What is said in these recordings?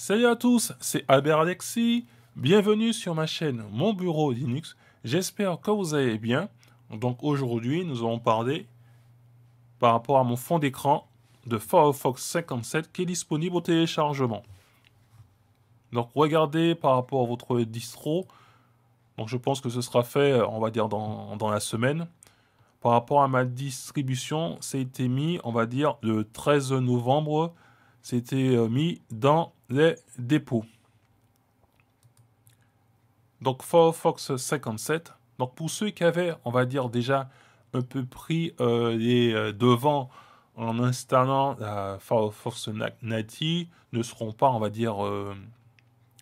Salut à tous, c'est Albert Alexis. Bienvenue sur ma chaîne Mon Bureau Linux. J'espère que vous allez bien. Donc aujourd'hui, nous allons parler par rapport à mon fond d'écran de Firefox 57 qui est disponible au téléchargement. Donc regardez par rapport à votre distro. Donc je pense que ce sera fait, euh, on va dire, dans, dans la semaine. Par rapport à ma distribution, c'était mis, on va dire, le 13 novembre. C'était euh, mis dans les dépôts. Donc Firefox 57. Donc pour ceux qui avaient, on va dire déjà un peu pris euh, les euh, devants en installant la Firefox Native, ne seront pas, on va dire, euh,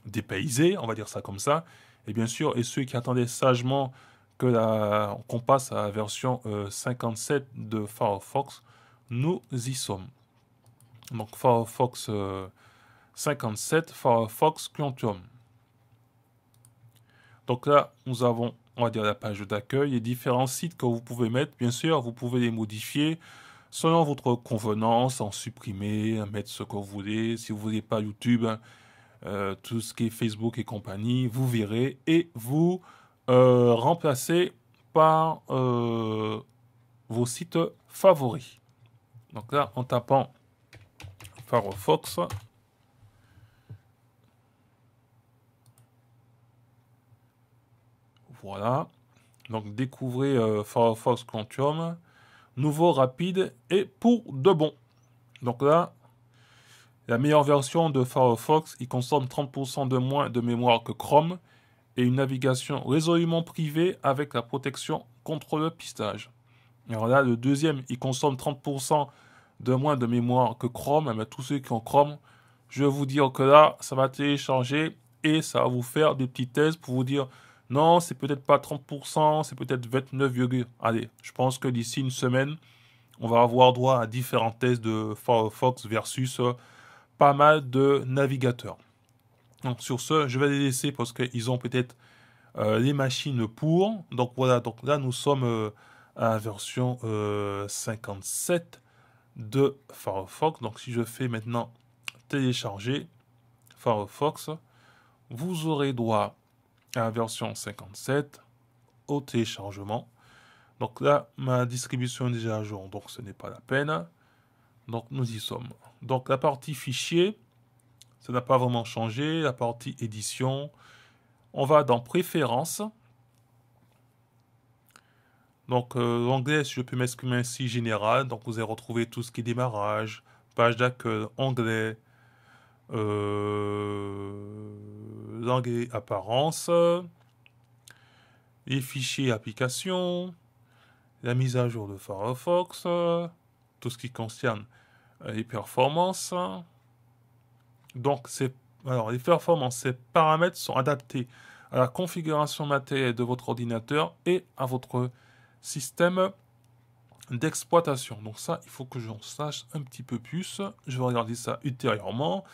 dépaysés, on va dire ça comme ça. Et bien sûr, et ceux qui attendaient sagement que qu'on passe à la version 57 de Firefox, nous y sommes. Donc Firefox 57 Firefox Quantum. Donc là, nous avons, on va dire, la page d'accueil et différents sites que vous pouvez mettre. Bien sûr, vous pouvez les modifier selon votre convenance, en supprimer, mettre ce que vous voulez. Si vous ne voulez pas YouTube, hein, euh, tout ce qui est Facebook et compagnie, vous verrez. Et vous euh, remplacez par euh, vos sites favoris. Donc là, en tapant Firefox, Voilà. Donc découvrez euh, Firefox Quantum, nouveau, rapide et pour de bon. Donc là, la meilleure version de Firefox, il consomme 30% de moins de mémoire que Chrome et une navigation résolument privée avec la protection contre le pistage. Alors là, le deuxième, il consomme 30% de moins de mémoire que Chrome. Eh tous ceux qui ont Chrome, je vais vous dire que là, ça va télécharger et ça va vous faire des petites thèses pour vous dire non, c'est peut-être pas 30%, c'est peut-être 29, allez, je pense que d'ici une semaine, on va avoir droit à différents tests de Firefox versus euh, pas mal de navigateurs. Donc sur ce, je vais les laisser parce qu'ils ont peut-être euh, les machines pour. Donc voilà, donc là nous sommes euh, à version 57 de Firefox. Donc si je fais maintenant télécharger Firefox, vous aurez droit version 57 au téléchargement. Donc là, ma distribution déjà à jour, donc ce n'est pas la peine. Donc nous y sommes. Donc la partie fichier, ça n'a pas vraiment changé. La partie édition, on va dans préférences. Donc l'anglais, si je peux m'exprimer ainsi, général. Donc vous allez retrouver tout ce qui est démarrage, page d'accueil, anglais, et Apparence, les fichiers applications, la mise à jour de Firefox, tout ce qui concerne les performances. Donc, alors, les performances, ces paramètres sont adaptés à la configuration matérielle de votre ordinateur et à votre système d'exploitation. Donc ça, il faut que j'en sache un petit peu plus. Je vais regarder ça ultérieurement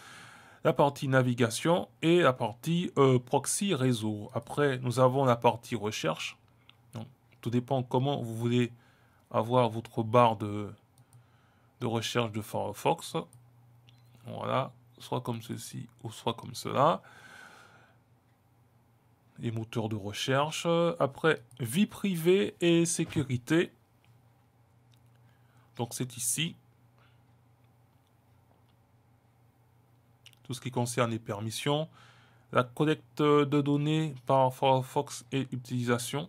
la partie navigation et la partie euh, proxy réseau. Après, nous avons la partie recherche. tout dépend comment vous voulez avoir votre barre de, de recherche de Firefox. Voilà, soit comme ceci ou soit comme cela. Les moteurs de recherche. Après, vie privée et sécurité. Donc c'est ici. ce qui concerne les permissions, la collecte de données par Firefox et utilisation.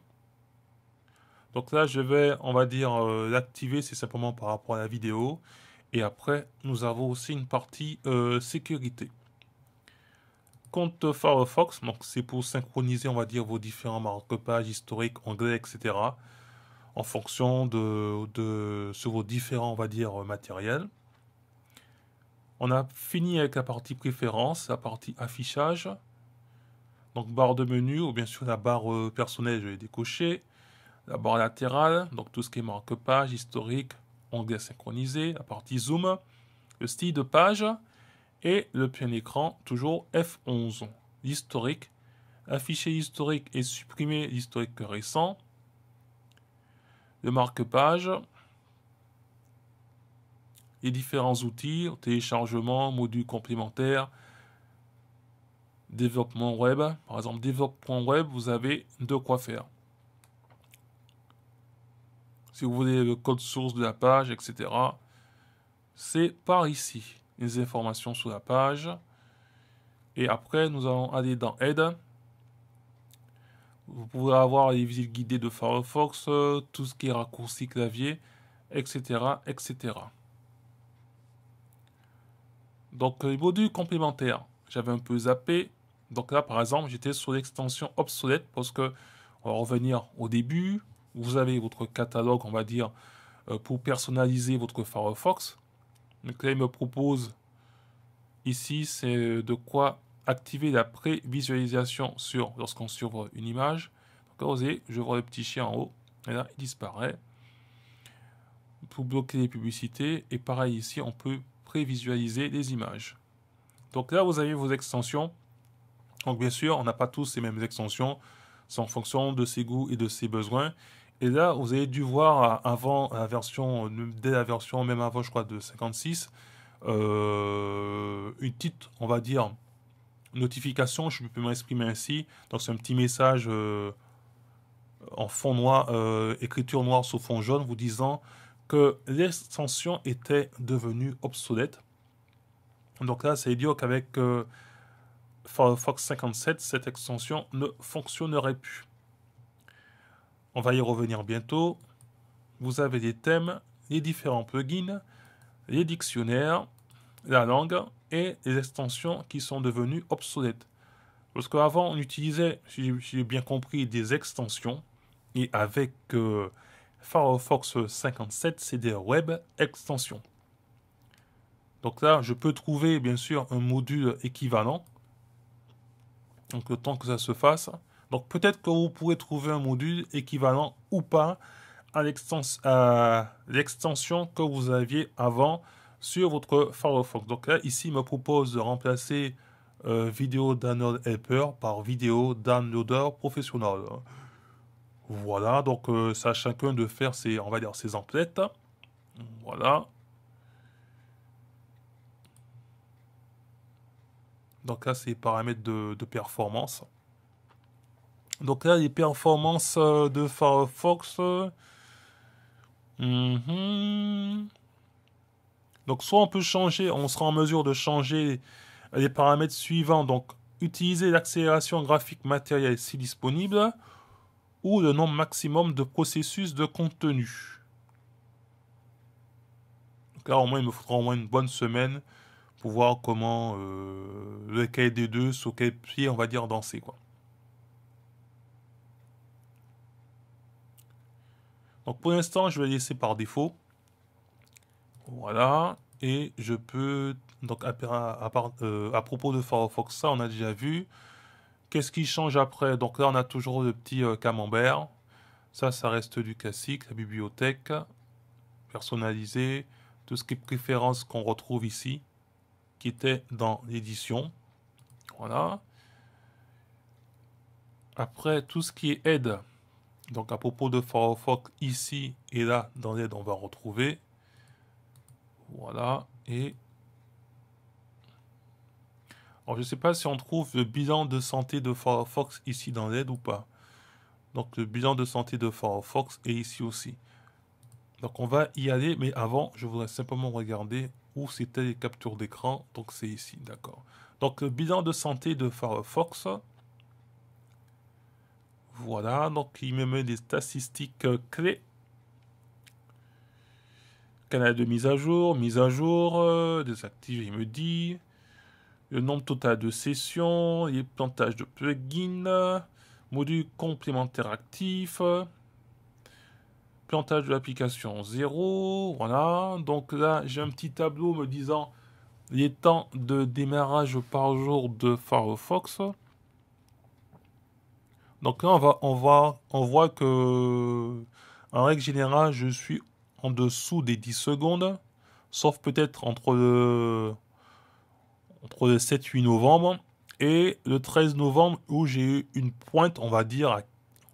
Donc là, je vais, on va dire, euh, l'activer, c'est simplement par rapport à la vidéo. Et après, nous avons aussi une partie euh, sécurité. Compte Firefox, donc c'est pour synchroniser, on va dire, vos différents marque-pages historiques, anglais, etc. En fonction de, de sur vos différents, on va dire, euh, matériels. On a fini avec la partie préférence, la partie affichage. Donc barre de menu, ou bien sûr la barre euh, personnelle, je vais décocher. La barre latérale, donc tout ce qui est marque-page, historique, onglet synchronisé, la partie zoom, le style de page et le plein écran, toujours F11. L'historique, afficher l'historique et supprimer l'historique récent. Le marque-page, différents outils, téléchargement, modules complémentaires, développement web. Par exemple, développement web, vous avez de quoi faire. Si vous voulez le code source de la page, etc. C'est par ici, les informations sur la page. Et après, nous allons aller dans Aide. Vous pouvez avoir les visites guidées de Firefox, tout ce qui est raccourci clavier, etc. etc. Donc, les modules complémentaires, j'avais un peu zappé. Donc là, par exemple, j'étais sur l'extension obsolète parce que, on va revenir au début, vous avez votre catalogue, on va dire, euh, pour personnaliser votre Firefox. Donc là, il me propose ici, c'est de quoi activer la prévisualisation sur lorsqu'on s'ouvre une image. Donc là, vous voyez, je vois le petit chien en haut, et là, il disparaît. Pour bloquer les publicités, et pareil ici, on peut visualiser des images. Donc là, vous avez vos extensions. Donc bien sûr, on n'a pas tous les mêmes extensions. C'est en fonction de ses goûts et de ses besoins. Et là, vous avez dû voir avant la version, dès la version, même avant, je crois, de 56, euh, une petite, on va dire, notification, je peux m'exprimer ainsi. Donc c'est un petit message euh, en fond noir, euh, écriture noire sur fond jaune, vous disant que l'extension était devenue obsolète. Donc là, c'est idiot qu'avec euh, Firefox 57, cette extension ne fonctionnerait plus. On va y revenir bientôt. Vous avez des thèmes, les différents plugins, les dictionnaires, la langue et les extensions qui sont devenues obsolètes. Parce qu'avant, on utilisait, si j'ai bien compris, des extensions. Et avec euh, Firefox 57 CD Web Extension. Donc là, je peux trouver bien sûr un module équivalent. Donc le temps que ça se fasse. Donc peut-être que vous pourrez trouver un module équivalent ou pas à l'extension que vous aviez avant sur votre Firefox. Donc là, ici, il me propose de remplacer euh, vidéo download helper par vidéo downloader professionnel. Voilà, donc euh, ça chacun de faire ses, on va dire, ses emplettes. Voilà. Donc là, c'est les paramètres de, performance. Donc là, les performances euh, de Firefox. Euh, mhm. Donc soit on peut changer, on sera en mesure de changer les paramètres suivants. Donc utiliser l'accélération graphique matérielle si disponible ou le nombre maximum de processus de contenu. Donc là, au moins, il me faudra au moins une bonne semaine pour voir comment euh, lequel des deux, sur quel pied on va dire danser. Quoi. Donc pour l'instant, je vais laisser par défaut. Voilà. Et je peux, donc à, à euh, propos de Firefox, ça on a déjà vu. Qu'est-ce qui change après Donc là, on a toujours le petit euh, camembert. Ça, ça reste du classique, la bibliothèque, personnalisée, tout ce qui est préférence qu'on retrouve ici, qui était dans l'édition. Voilà. Après, tout ce qui est aide, donc à propos de Firefox, ici et là, dans l'aide, on va retrouver. Voilà. Et alors, je ne sais pas si on trouve le bilan de santé de Firefox ici dans l'aide ou pas. Donc, le bilan de santé de Firefox est ici aussi. Donc, on va y aller, mais avant, je voudrais simplement regarder où c'était les captures d'écran. Donc, c'est ici, d'accord. Donc, le bilan de santé de Firefox. Voilà, donc il me met des statistiques euh, clés canal de mise à jour, mise à jour, euh, Désactive. il me dit le nombre total de sessions, les plantages de plugins, module complémentaire actif, plantage de l'application 0, voilà. Donc là, j'ai un petit tableau me disant les temps de démarrage par jour de Firefox. Donc là, on, va, on, va, on voit que, en règle générale, je suis en dessous des 10 secondes, sauf peut-être entre le entre le 7 et 8 novembre et le 13 novembre où j'ai eu une pointe, on va dire,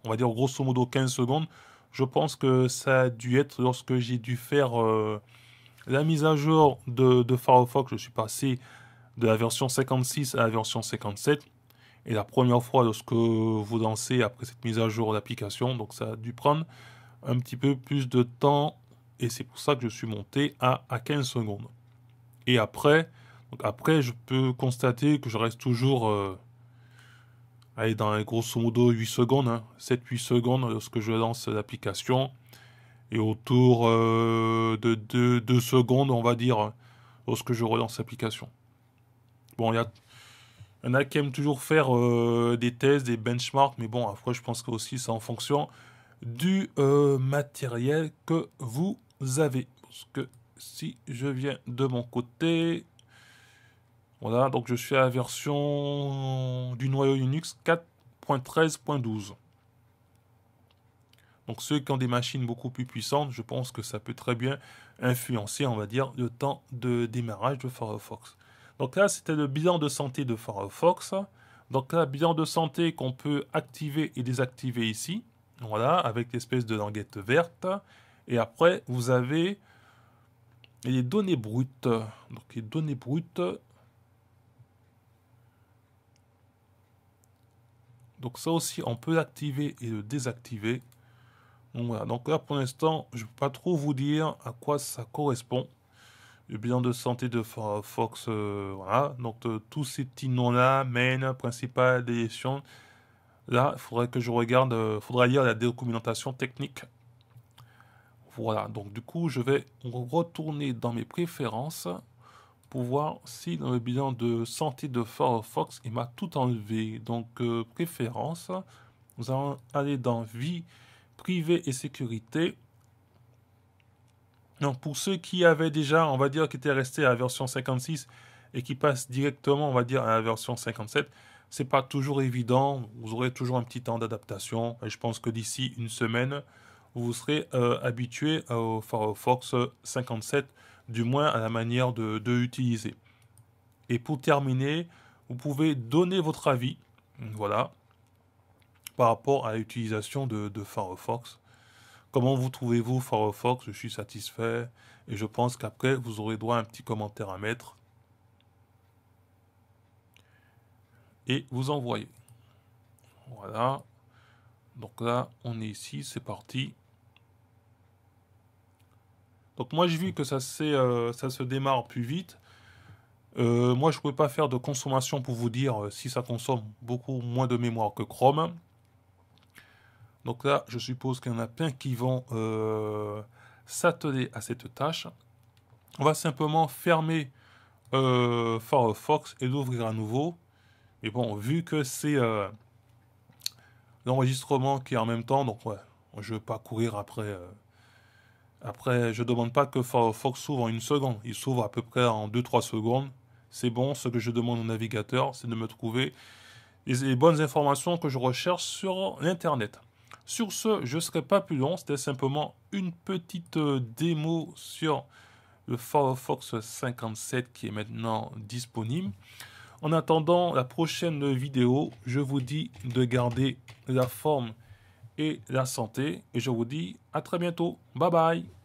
on va dire grosso modo 15 secondes. Je pense que ça a dû être lorsque j'ai dû faire euh, la mise à jour de, de Firefox. Je suis passé de la version 56 à la version 57. Et la première fois lorsque vous dansez après cette mise à jour d'application, donc ça a dû prendre un petit peu plus de temps. Et c'est pour ça que je suis monté à, à 15 secondes. Et après, après, je peux constater que je reste toujours euh, dans un grosso modo 8 secondes, 7-8 hein, secondes lorsque je lance l'application. Et autour euh, de 2, secondes, on va dire, lorsque je relance l'application. Bon, il y a il en a qui aiment toujours faire euh, des tests, des benchmarks, mais bon, après, je pense que aussi c'est en fonction du matériel que vous avez. Parce que si je viens de mon côté, voilà, donc je suis à la version du noyau Linux 4.13.12. Donc ceux qui ont des machines beaucoup plus puissantes, je pense que ça peut très bien influencer, on va dire, le temps de démarrage de Firefox. Donc là, c'était le bilan de santé de Firefox. Donc là, bilan de santé qu'on peut activer et désactiver ici. Voilà, avec l'espèce de languette verte. Et après, vous avez les données brutes. Donc les données brutes, Donc ça aussi, on peut l'activer et le désactiver. Donc là pour l'instant, je ne peux pas trop vous dire à quoi ça correspond. Le bilan de santé de Fox, euh, voilà. Donc euh, tous ces petits noms-là, main, principal, délétion. Là, il faudrait que je regarde, euh, il faudra lire la documentation technique. Voilà, donc du coup, je vais retourner dans mes préférences pour voir si dans le bilan de santé de Firefox, il m'a tout enlevé. Donc, euh, préférence, nous allons aller dans vie privée et sécurité. Donc, pour ceux qui avaient déjà, on va dire, qui étaient restés à la version 56 et qui passent directement, on va dire, à la version 57, c'est pas toujours évident. Vous aurez toujours un petit temps d'adaptation. Et je pense que d'ici une semaine, vous serez euh, habitué au Firefox 57 du moins à la manière de, de l'utiliser. Et pour terminer, vous pouvez donner votre avis, voilà, par rapport à l'utilisation de, de, Firefox. Comment vous trouvez-vous Firefox Je suis satisfait et je pense qu'après vous aurez droit à un petit commentaire à mettre et vous envoyez. Voilà. Donc là, on est ici, c'est parti. Donc moi, j'ai vu que ça, euh, se démarre plus vite. Euh, moi, je ne pouvais pas faire de consommation pour vous dire euh, si ça consomme beaucoup moins de mémoire que Chrome. Donc là, je suppose qu'il y en a plein qui vont s'atteler à cette tâche. On va simplement fermer Firefox et l'ouvrir à nouveau. Mais bon, vu que c'est l'enregistrement qui est en même temps, donc ouais, je ne vais pas courir après après, je ne demande pas que Firefox s'ouvre en une seconde. Il s'ouvre à peu près en 2-3 secondes. C'est bon, ce que je demande au navigateur, c'est de me trouver les, bonnes informations que je recherche sur l'Internet. Sur ce, je ne serai pas plus long. C'était simplement une petite euh, démo sur le Firefox 57 qui est maintenant disponible. En attendant la prochaine vidéo, je vous dis de garder la forme et la santé. Et je vous dis à très bientôt. Bye bye